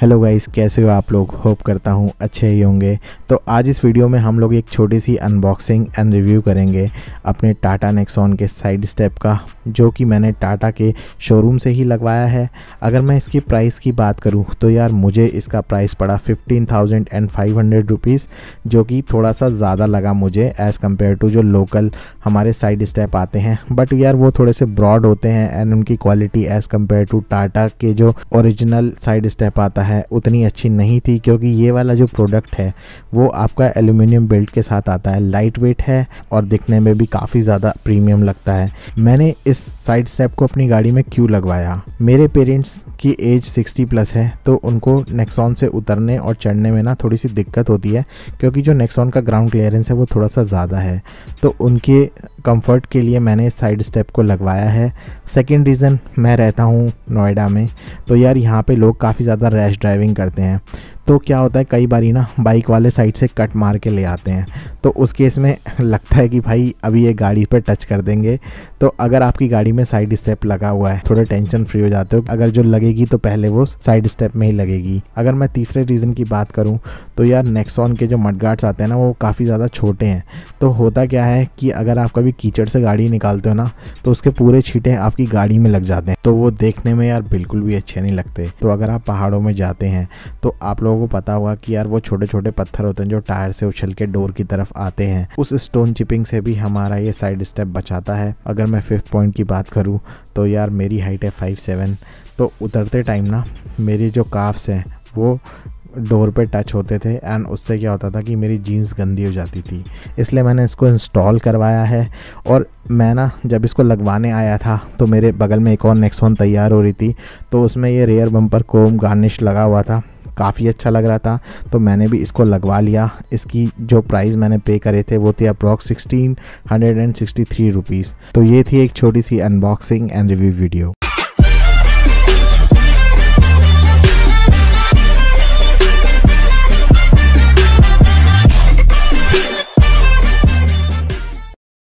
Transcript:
hello guys कैसे हो आप लोग होप करता हूँ अच्छे ही होंगे तो आज इस वीडियो में हम लोग एक छोटी सी अनबॉक्सिंग एंड रिव्यू करेंगे अपने टाटा नेक्सॉन के साइड स्टेप का जो कि मैंने टाटा के शोरूम से ही लगवाया है अगर मैं इसकी प्राइस की बात करूँ तो यार मुझे इसका प्राइस पड़ा fifteen thousand and five hundred rupees जो कि थोड़ा सा ज़्यादा लगा मुझे एज़ कम्पेयर टू जो लोकल हमारे साइड स्टेप आते हैं बट यार वो थोड़े से ब्रॉड होते हैं एंड उनकी quality as compare to Tata के जो औरिजिनल साइड स्टेप आता है है उतनी अच्छी नहीं थी क्योंकि ये वाला जो प्रोडक्ट है वो आपका एल्यूमिनियम बेल्ट के साथ आता है लाइट वेट है और दिखने में भी काफ़ी ज़्यादा प्रीमियम लगता है मैंने इस साइड स्टेप को अपनी गाड़ी में क्यों लगवाया मेरे पेरेंट्स की एज 60 प्लस है तो उनको नेक्सॉन से उतरने और चढ़ने में ना थोड़ी सी दिक्कत होती है क्योंकि जो नेक्सॉन का ग्राउंड क्लियरेंस है वो थोड़ा सा ज़्यादा है तो उनके कंफर्ट के लिए मैंने इस साइड स्टेप को लगवाया है सेकंड रीज़न मैं रहता हूँ नोएडा में तो यार यहाँ पे लोग काफ़ी ज़्यादा रैश ड्राइविंग करते हैं तो क्या होता है कई बार ना बाइक वाले साइड से कट मार के ले आते हैं तो उस केस में लगता है कि भाई अभी ये गाड़ी पर टच कर देंगे तो अगर आपकी गाड़ी में साइड स्टेप लगा हुआ है थोड़ा टेंशन फ्री हो जाते हो अगर जो लगेगी तो पहले वो साइड स्टेप में ही लगेगी अगर मैं तीसरे रीज़न की बात करूँ तो यार नेक्सॉन के जो गार्ड्स आते हैं ना वो काफ़ी ज़्यादा छोटे हैं तो होता क्या है कि अगर आप कभी कीचड़ से गाड़ी निकालते हो ना तो उसके पूरे छीटे आपकी गाड़ी में लग जाते हैं तो वो देखने में यार बिल्कुल भी अच्छे नहीं लगते तो अगर आप पहाड़ों में जाते हैं तो आप लोग लोगों को पता होगा कि यार वो छोटे छोटे पत्थर होते हैं जो टायर से उछल के डोर की तरफ आते हैं उस स्टोन चिपिंग से भी हमारा ये साइड स्टेप बचाता है अगर मैं फिफ्थ पॉइंट की बात करूँ तो यार मेरी हाइट है फाइव सेवन तो उतरते टाइम ना मेरे जो काफ्स हैं वो डोर पे टच होते थे एंड उससे क्या होता था कि मेरी जीन्स गंदी हो जाती थी इसलिए मैंने इसको इंस्टॉल करवाया है और मैं ना जब इसको लगवाने आया था तो मेरे बगल में एक और नेक्सॉन तैयार हो रही थी तो उसमें ये रेयर बम्पर कोम गार्निश लगा हुआ था काफ़ी अच्छा लग रहा था तो मैंने भी इसको लगवा लिया इसकी जो प्राइस मैंने पे करे थे वो थे approx sixteen hundred and sixty three rupees तो ये थी एक छोटी सी अनबॉक्सिंग एंड रिव्यू वीडियो